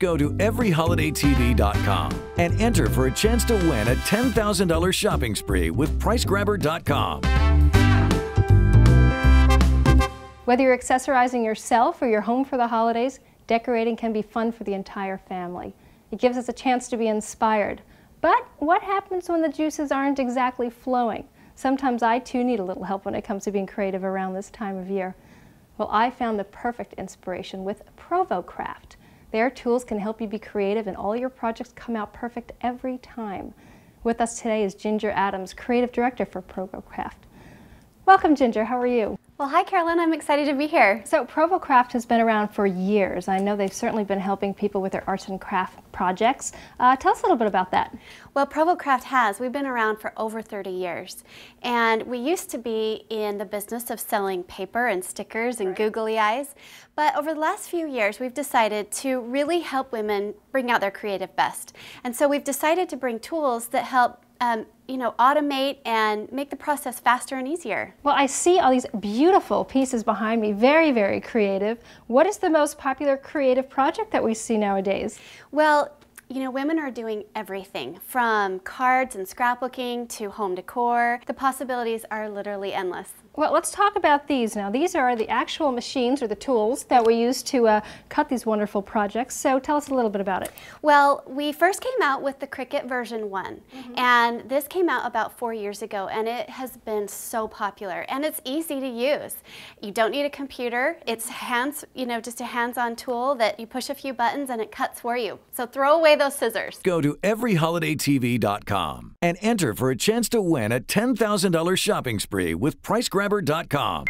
Go to everyholidaytv.com and enter for a chance to win a $10,000 shopping spree with PriceGrabber.com. Whether you're accessorizing yourself or your home for the holidays, decorating can be fun for the entire family. It gives us a chance to be inspired. But what happens when the juices aren't exactly flowing? Sometimes I too need a little help when it comes to being creative around this time of year. Well, I found the perfect inspiration with Provo Craft. Their tools can help you be creative and all your projects come out perfect every time. With us today is Ginger Adams, Creative Director for ProGoCraft. Welcome, Ginger. How are you? Well, hi, Carolyn. I'm excited to be here. So, ProvoCraft has been around for years. I know they've certainly been helping people with their arts and craft projects. Uh, tell us a little bit about that. Well, ProvoCraft has. We've been around for over 30 years. And we used to be in the business of selling paper and stickers and right. googly eyes. But over the last few years, we've decided to really help women bring out their creative best. And so, we've decided to bring tools that help um, you know, automate and make the process faster and easier. Well, I see all these beautiful pieces behind me, very, very creative. What is the most popular creative project that we see nowadays? Well, you know, women are doing everything from cards and scrapbooking to home decor. The possibilities are literally endless. Well, let's talk about these now. These are the actual machines or the tools that we use to uh, cut these wonderful projects. So tell us a little bit about it. Well, we first came out with the Cricut version one mm -hmm. and this came out about four years ago and it has been so popular and it's easy to use. You don't need a computer. It's hands, you know, just a hands-on tool that you push a few buttons and it cuts for you. So throw away those scissors. Go to everyholidaytv.com and enter for a chance to win a $10,000 shopping spree with pricegrabber.com.